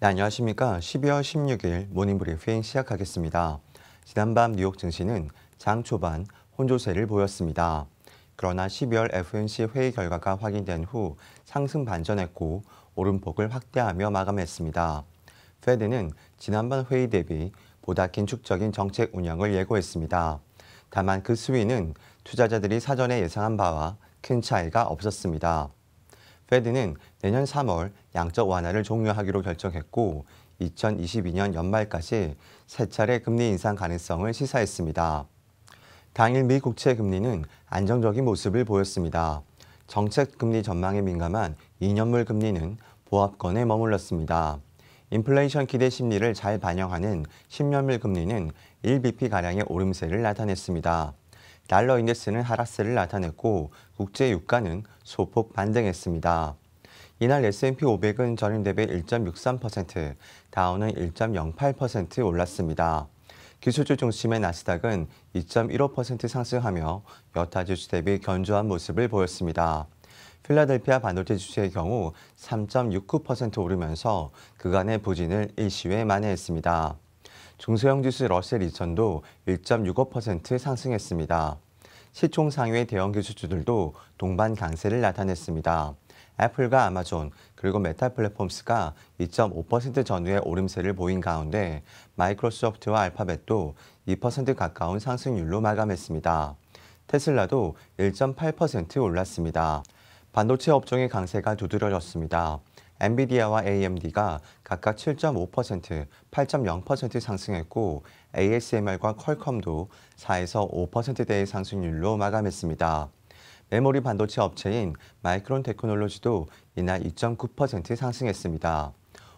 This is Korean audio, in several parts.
네, 안녕하십니까. 12월 16일 모닝브리핑 시작하겠습니다. 지난밤 뉴욕 증시는 장 초반 혼조세를 보였습니다. 그러나 12월 f n c 회의 결과가 확인된 후 상승 반전했고 오름폭을 확대하며 마감했습니다. 페드는 지난번 회의 대비 보다 긴축적인 정책 운영을 예고했습니다. 다만 그 수위는 투자자들이 사전에 예상한 바와 큰 차이가 없었습니다. 페드는 내년 3월 양적 완화를 종료하기로 결정했고 2022년 연말까지 세 차례 금리 인상 가능성을 시사했습니다. 당일 미 국채 금리는 안정적인 모습을 보였습니다. 정책 금리 전망에 민감한 2년물 금리는 보합권에 머물렀습니다. 인플레이션 기대 심리를 잘 반영하는 10년물 금리는 1bp가량의 오름세를 나타냈습니다. 달러 인덱스는 하락세를 나타냈고 국제 유가는 소폭 반등했습니다. 이날 S&P 500은 전일 대비 1.63%, 다우는 1.08% 올랐습니다. 기술주 중심의 나스닥은 2.15% 상승하며 여타 지수 대비 견조한 모습을 보였습니다. 필라델피아 반도체 지수의 경우 3.69% 오르면서 그간의 부진을 일시에 만회했습니다. 중소형 지수 러셀 2000도 1.65% 상승했습니다. 시총 상위의 대형 기술주들도 동반 강세를 나타냈습니다. 애플과 아마존 그리고 메타 플랫폼스가 2.5% 전후의 오름세를 보인 가운데 마이크로소프트와 알파벳도 2% 가까운 상승률로 마감했습니다. 테슬라도 1.8% 올랐습니다. 반도체 업종의 강세가 두드러졌습니다. 엔비디아와 AMD가 각각 7.5%, 8.0% 상승했고 ASMR과 퀄컴도 4에서 5%대의 상승률로 마감했습니다. 메모리 반도체 업체인 마이크론 테크놀로지도 이날 2.9% 상승했습니다.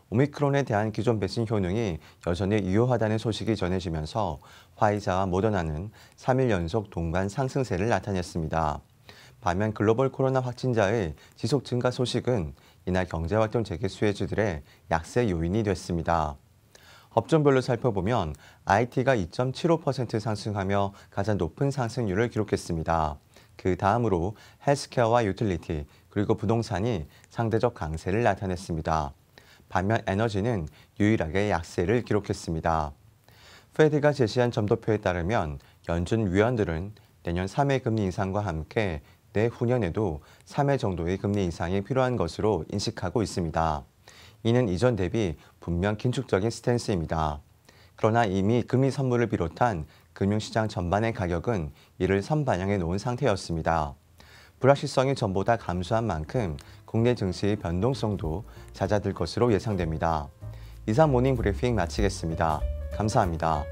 오미크론에 대한 기존 백신 효능이 여전히 유효하다는 소식이 전해지면서 화이자와 모더나는 3일 연속 동반 상승세를 나타냈습니다. 반면 글로벌 코로나 확진자의 지속 증가 소식은 이날 경제활동 재개 수혜주들의 약세 요인이 됐습니다. 업종별로 살펴보면 IT가 2.75% 상승하며 가장 높은 상승률을 기록했습니다. 그 다음으로 헬스케어와 유틸리티 그리고 부동산이 상대적 강세를 나타냈습니다. 반면 에너지는 유일하게 약세를 기록했습니다. 페드가 제시한 점도표에 따르면 연준 위원들은 내년 3회 금리 인상과 함께 내 후년에도 3회 정도의 금리 인상이 필요한 것으로 인식하고 있습니다. 이는 이전 대비 분명 긴축적인 스탠스입니다. 그러나 이미 금리 선물을 비롯한 금융시장 전반의 가격은 이를 선반영해 놓은 상태였습니다. 불확실성이 전보다 감소한 만큼 국내 증시의 변동성도 잦아들 것으로 예상됩니다. 이상 모닝 브리핑 마치겠습니다. 감사합니다.